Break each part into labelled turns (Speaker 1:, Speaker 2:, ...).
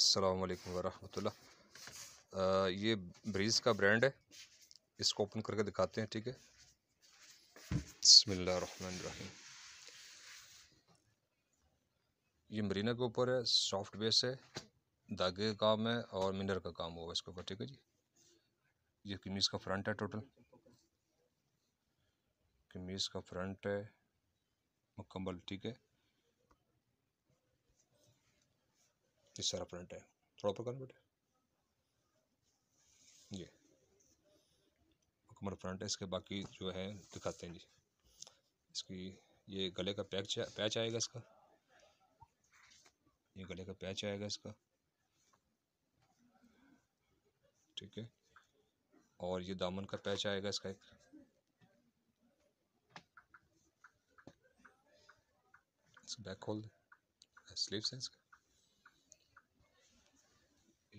Speaker 1: अस्सलाम वालेकुम वरहमतुल्लाह ये ब्रीज़ का ब्रांड है इसको ओपन करके दिखाते हैं ठीक है रहीम ये मरीना के ऊपर है सॉफ्ट बेस है धागे का काम है और मिनर का काम हुआ इसके ऊपर ठीक है जी ये कमीज़ का फ्रंट है टोटल कमीज़ का फ्रंट है मुकम्मल ठीक है किस सारा प्रिंट है थोड़ा ऊपर कर बेटे ये मुकम्मल फ्रंट है इसके बाकी जो है दिखाते हैं जी इसकी ये गले का पैच पैच आएगा इसका ये गले का पैच आएगा इसका ठीक है और ये दामन का पैच आएगा इसका एक बैक खोल स्लीव्स हैं इसका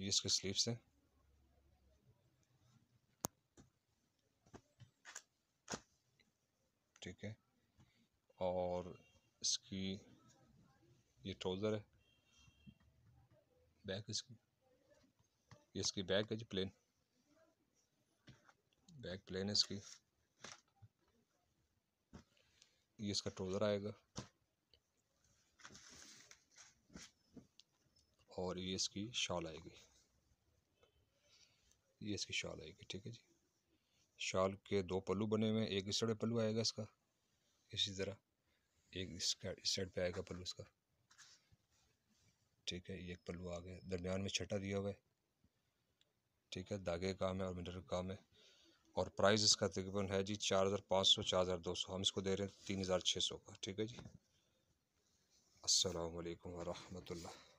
Speaker 1: ये इसके स्लीव्स हैं ठीक है और इसकी ये ट्राउज़र है बैक इसकी ये इसकी बैक है जी प्लेन बैक प्लेन है इसकी ये इसका ट्रोज़र आएगा और ये इसकी शॉल आएगी ये इसकी शॉल आएगी ठीक है जी शॉल के दो पल्लू बने हुए हैं एक इस साइड पल्लू आएगा इसका इसी तरह एक इसका इस साइड पे आएगा पल्लू इसका ठीक है ये एक पल्लू आ गया दरमियान में छटा दिया हुआ है ठीक है धागे का काम है और मिटर का काम है और प्राइस इसका तकरीबन है जी चार हज़ार पाँच सौ चार हज़ार दो सौ हम इसको दे रहे हैं तीन हज़ार छः सौ का ठीक है जी असलकम वरहमल